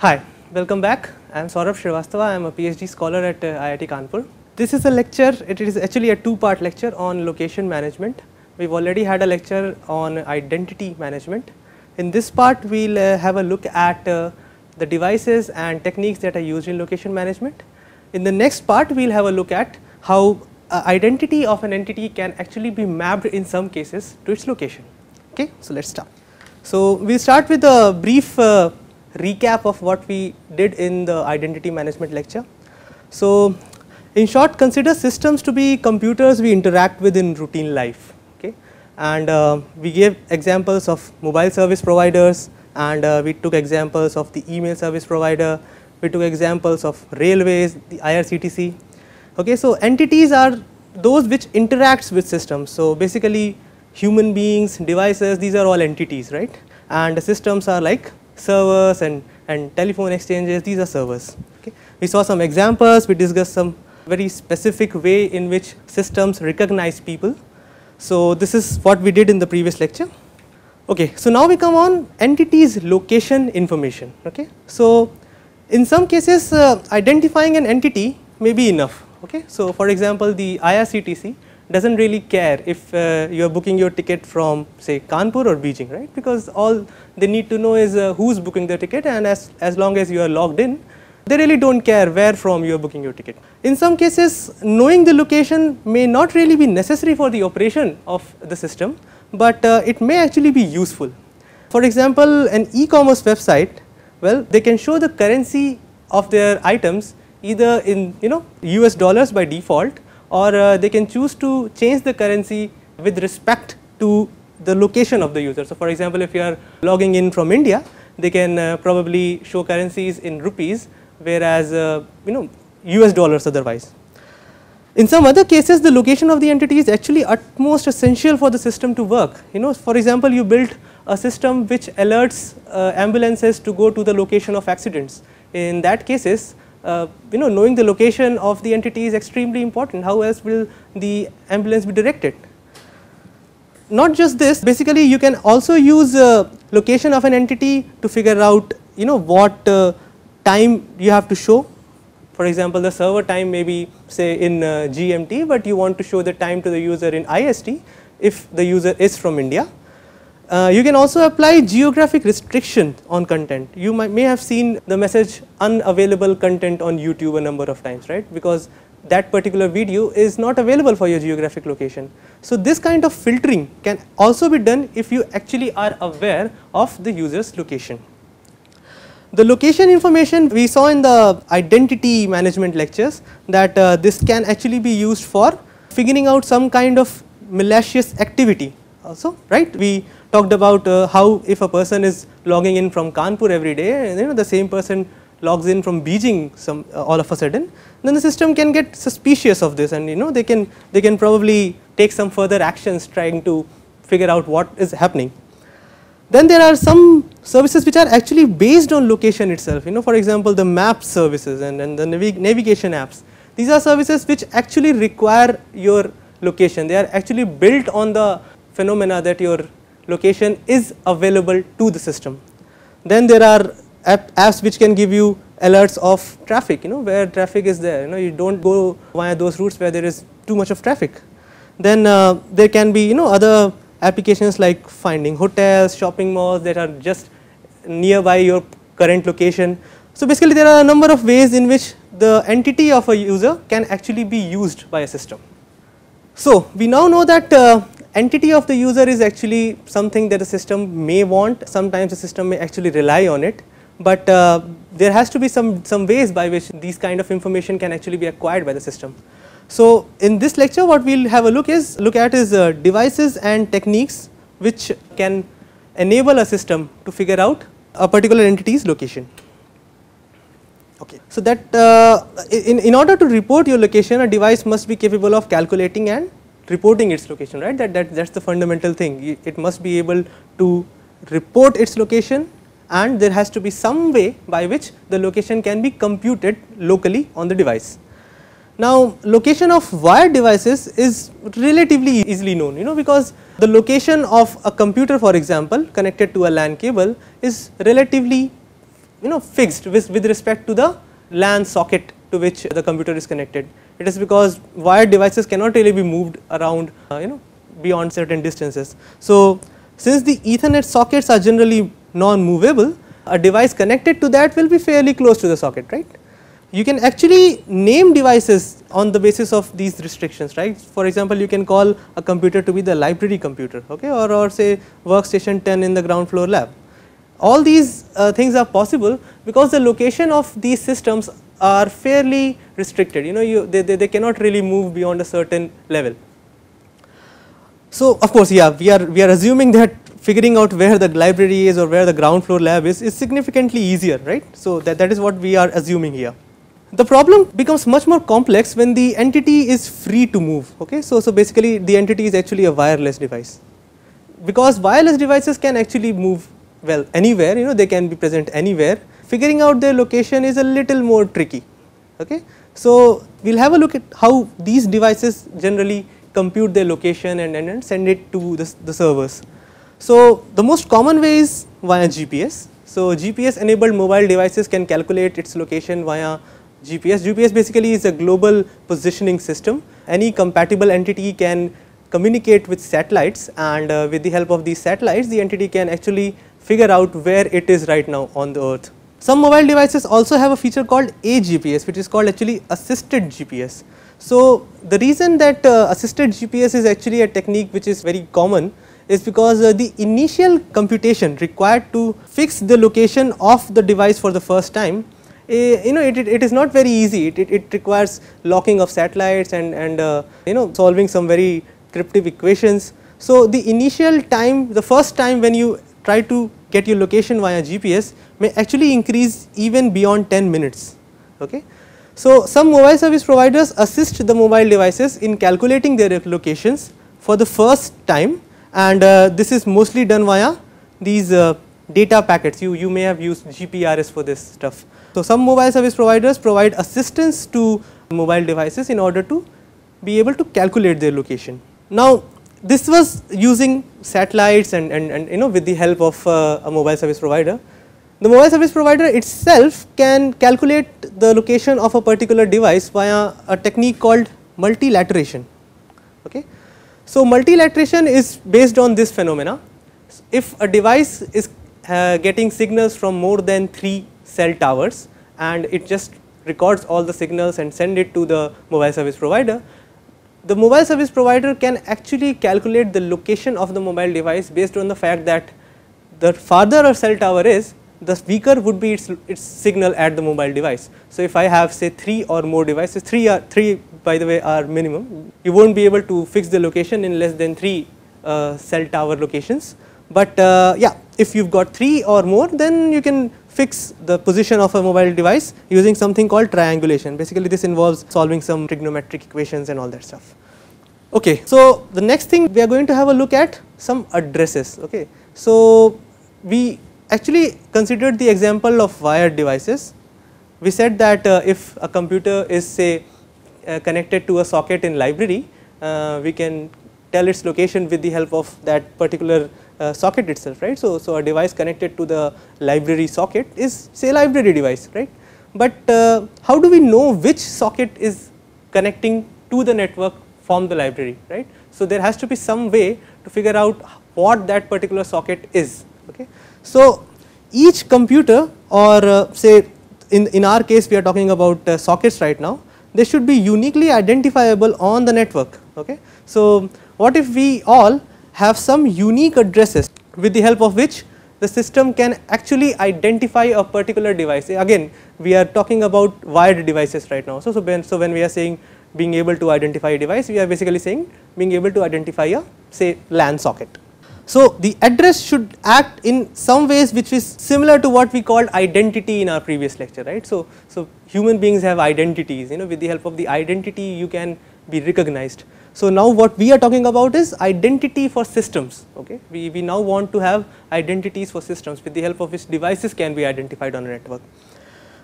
Hi, welcome back. I am Saurabh Shrivastava. I am a PhD scholar at uh, IIT Kanpur. This is a lecture, it is actually a two-part lecture on location management. We've already had a lecture on identity management. In this part, we'll uh, have a look at uh, the devices and techniques that are used in location management. In the next part, we'll have a look at how uh, identity of an entity can actually be mapped in some cases to its location. Okay, so let's start. So we'll start with a brief uh, recap of what we did in the identity management lecture. So, in short consider systems to be computers we interact with in routine life okay and uh, we gave examples of mobile service providers and uh, we took examples of the email service provider we took examples of railways the irctc okay so entities are those which interacts with systems so basically human beings devices these are all entities right and systems are like servers and, and telephone exchanges, these are servers. Okay. We saw some examples, we discussed some very specific way in which systems recognize people. So this is what we did in the previous lecture. Okay, so now we come on entities location information. Okay, so in some cases uh, identifying an entity may be enough. Okay, so for example the IRCTC doesn't really care if uh, you are booking your ticket from say Kanpur or Beijing, right? Because all they need to know is uh, who's booking the ticket and as, as long as you are logged in, they really don't care where from you are booking your ticket. In some cases, knowing the location may not really be necessary for the operation of the system, but uh, it may actually be useful. For example, an e-commerce website, well, they can show the currency of their items either in you know US dollars by default or uh, they can choose to change the currency with respect to the location of the user. So for example, if you are logging in from India, they can uh, probably show currencies in rupees whereas uh, you know US dollars otherwise. In some other cases, the location of the entity is actually utmost essential for the system to work. You know, for example, you built a system which alerts uh, ambulances to go to the location of accidents. In that cases, uh, you know, knowing the location of the entity is extremely important. How else will the ambulance be directed? Not just this, basically you can also use uh, location of an entity to figure out, you know, what uh, time you have to show. For example, the server time may be say in uh, GMT, but you want to show the time to the user in IST if the user is from India. Uh, you can also apply geographic restriction on content. You might, may have seen the message unavailable content on YouTube a number of times, right? Because that particular video is not available for your geographic location. So this kind of filtering can also be done if you actually are aware of the user's location. The location information we saw in the identity management lectures that uh, this can actually be used for figuring out some kind of malicious activity also right. We talked about uh, how if a person is logging in from Kanpur every day you know the same person logs in from Beijing some uh, all of a sudden then the system can get suspicious of this and you know they can they can probably take some further actions trying to figure out what is happening. Then there are some services which are actually based on location itself you know for example the map services and, and the navig navigation apps these are services which actually require your location they are actually built on the phenomena that your location is available to the system. Then there are app apps which can give you alerts of traffic, you know, where traffic is there, you know, you do not go via those routes where there is too much of traffic. Then uh, there can be, you know, other applications like finding hotels, shopping malls that are just nearby your current location. So basically there are a number of ways in which the entity of a user can actually be used by a system. So we now know that uh, entity of the user is actually something that the system may want, sometimes the system may actually rely on it, but uh, there has to be some, some ways by which these kind of information can actually be acquired by the system. So in this lecture what we will have a look is look at is uh, devices and techniques which can enable a system to figure out a particular entity's location. Okay. So that uh, in, in order to report your location a device must be capable of calculating and reporting its location, right? That, that that's the fundamental thing. It must be able to report its location and there has to be some way by which the location can be computed locally on the device. Now, location of wired devices is relatively easily known, you know, because the location of a computer for example connected to a LAN cable is relatively, you know, fixed with, with respect to the LAN socket to which the computer is connected. It is because wired devices cannot really be moved around uh, you know beyond certain distances. So, since the Ethernet sockets are generally non-movable, a device connected to that will be fairly close to the socket, right. You can actually name devices on the basis of these restrictions, right. For example, you can call a computer to be the library computer, okay, or, or say workstation 10 in the ground floor lab. All these uh, things are possible because the location of these systems are fairly restricted. You know, you, they, they, they cannot really move beyond a certain level. So of course, yeah, we are, we are assuming that figuring out where the library is or where the ground floor lab is, is significantly easier, right? So that, that is what we are assuming here. The problem becomes much more complex when the entity is free to move, okay? So, so basically the entity is actually a wireless device. Because wireless devices can actually move well anywhere, you know, they can be present anywhere figuring out their location is a little more tricky. Okay? So, we will have a look at how these devices generally compute their location and, and, and send it to the, the servers. So, the most common way is via GPS. So, GPS enabled mobile devices can calculate its location via GPS. GPS basically is a global positioning system. Any compatible entity can communicate with satellites and uh, with the help of these satellites the entity can actually figure out where it is right now on the earth. Some mobile devices also have a feature called AGPS which is called actually assisted GPS. So, the reason that uh, assisted GPS is actually a technique which is very common is because uh, the initial computation required to fix the location of the device for the first time uh, you know it, it, it is not very easy it, it, it requires locking of satellites and, and uh, you know solving some very cryptic equations. So, the initial time the first time when you try to get your location via GPS may actually increase even beyond 10 minutes. Okay? So, some mobile service providers assist the mobile devices in calculating their locations for the first time and uh, this is mostly done via these uh, data packets. You, you may have used GPRS for this stuff. So, some mobile service providers provide assistance to mobile devices in order to be able to calculate their location. Now, this was using satellites and, and, and you know with the help of uh, a mobile service provider. The mobile service provider itself can calculate the location of a particular device via a technique called multilateration. Okay. So, multilateration is based on this phenomena. If a device is uh, getting signals from more than 3 cell towers and it just records all the signals and send it to the mobile service provider, the mobile service provider can actually calculate the location of the mobile device based on the fact that the farther a cell tower is, the weaker would be its, its signal at the mobile device. So, if I have say 3 or more devices, 3 are 3 by the way are minimum, you will not be able to fix the location in less than 3 uh, cell tower locations. But uh, yeah, if you have got 3 or more then you can fix the position of a mobile device using something called triangulation. Basically this involves solving some trigonometric equations and all that stuff. Okay, so the next thing we are going to have a look at some addresses. Okay, so we actually considered the example of wired devices. We said that uh, if a computer is say uh, connected to a socket in library, uh, we can tell its location with the help of that particular uh, socket itself right. So, so a device connected to the library socket is say library device right, but uh, how do we know which socket is connecting to the network from the library right. So, there has to be some way to figure out what that particular socket is okay. So, each computer or uh, say in, in our case we are talking about uh, sockets right now they should be uniquely identifiable on the network okay. So, what if we all have some unique addresses with the help of which the system can actually identify a particular device. Again, we are talking about wired devices right now. So, so when, so when we are saying being able to identify a device, we are basically saying being able to identify a say LAN socket. So, the address should act in some ways which is similar to what we called identity in our previous lecture, right. So, so human beings have identities, you know with the help of the identity you can be recognized. So now what we are talking about is identity for systems, okay. We, we now want to have identities for systems with the help of which devices can be identified on a network.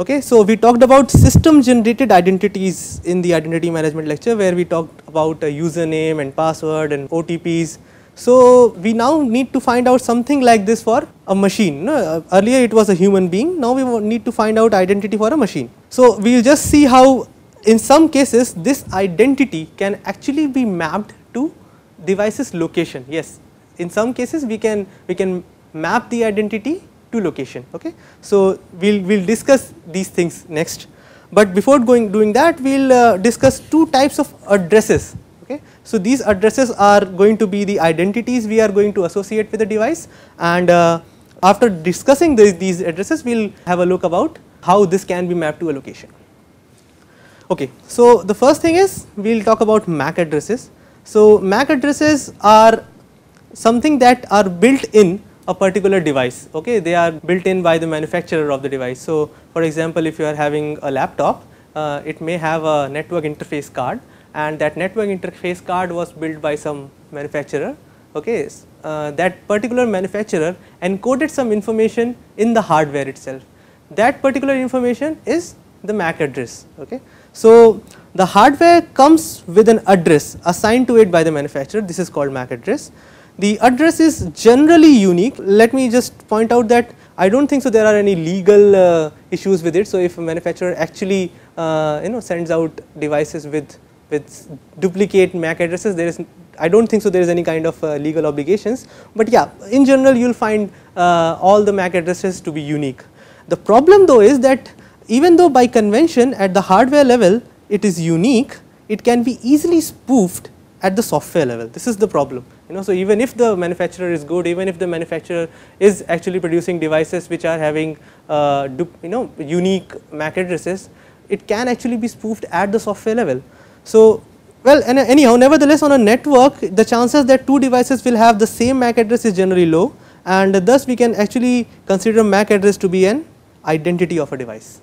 Okay, so we talked about system generated identities in the identity management lecture where we talked about a username and password and OTPs. So we now need to find out something like this for a machine. earlier it was a human being, now we need to find out identity for a machine. So we will just see how in some cases this identity can actually be mapped to device's location yes in some cases we can we can map the identity to location okay so we'll we'll discuss these things next but before going doing that we'll uh, discuss two types of addresses okay so these addresses are going to be the identities we are going to associate with the device and uh, after discussing these addresses we'll have a look about how this can be mapped to a location Okay, so the first thing is we will talk about MAC addresses. So MAC addresses are something that are built in a particular device. Okay, they are built in by the manufacturer of the device. So for example, if you are having a laptop, uh, it may have a network interface card, and that network interface card was built by some manufacturer. Okay, uh, that particular manufacturer encoded some information in the hardware itself. That particular information is the MAC address. Okay. So, the hardware comes with an address assigned to it by the manufacturer this is called MAC address. The address is generally unique let me just point out that I do not think so there are any legal uh, issues with it. So, if a manufacturer actually uh, you know sends out devices with with duplicate MAC addresses there is I do not think so there is any kind of uh, legal obligations, but yeah in general you will find uh, all the MAC addresses to be unique. The problem though is that even though by convention at the hardware level it is unique, it can be easily spoofed at the software level. This is the problem. You know, so even if the manufacturer is good, even if the manufacturer is actually producing devices which are having uh, you know unique MAC addresses, it can actually be spoofed at the software level. So well, uh, anyhow, nevertheless, on a network, the chances that two devices will have the same MAC address is generally low, and thus we can actually consider MAC address to be an identity of a device.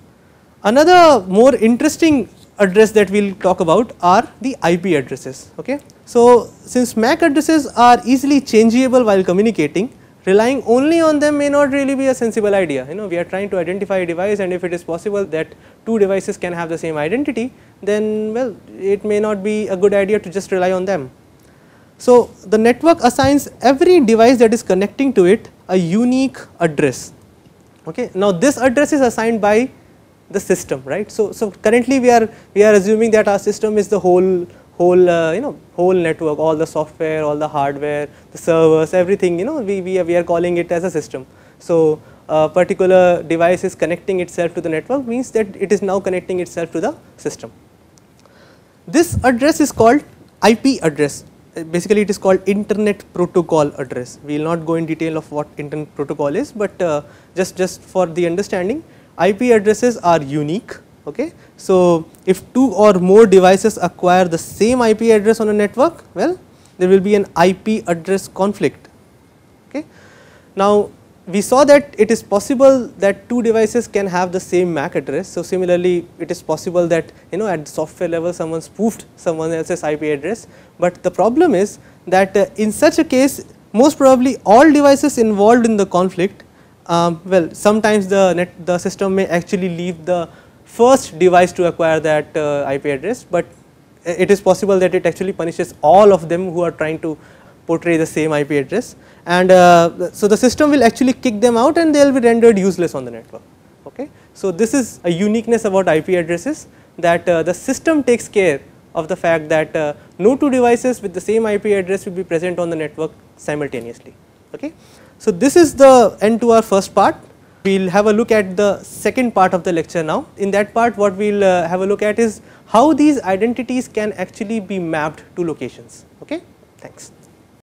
Another more interesting address that we will talk about are the IP addresses. Okay? So, since MAC addresses are easily changeable while communicating, relying only on them may not really be a sensible idea. You know, we are trying to identify a device and if it is possible that two devices can have the same identity, then well, it may not be a good idea to just rely on them. So, the network assigns every device that is connecting to it a unique address. Okay? Now, this address is assigned by the system, right. So, so currently we are, we are assuming that our system is the whole, whole, uh, you know, whole network, all the software, all the hardware, the servers, everything, you know, we, we, are, we are calling it as a system. So, a particular device is connecting itself to the network means that it is now connecting itself to the system. This address is called IP address. basically, it is called Internet Protocol address. We will not go in detail of what Internet Protocol is, but uh, just, just for the understanding, IP addresses are unique. Okay. So, if two or more devices acquire the same IP address on a network, well there will be an IP address conflict. Okay. Now, we saw that it is possible that two devices can have the same MAC address. So, similarly it is possible that you know at software level someone spoofed someone else's IP address, but the problem is that uh, in such a case most probably all devices involved in the conflict um, well, sometimes the net, the system may actually leave the first device to acquire that uh, IP address, but it is possible that it actually punishes all of them who are trying to portray the same IP address and uh, so the system will actually kick them out and they will be rendered useless on the network. Okay? So, this is a uniqueness about IP addresses that uh, the system takes care of the fact that uh, no two devices with the same IP address will be present on the network simultaneously. Okay? So, this is the end to our first part. We will have a look at the second part of the lecture now. In that part what we will uh, have a look at is how these identities can actually be mapped to locations. Okay? Thanks.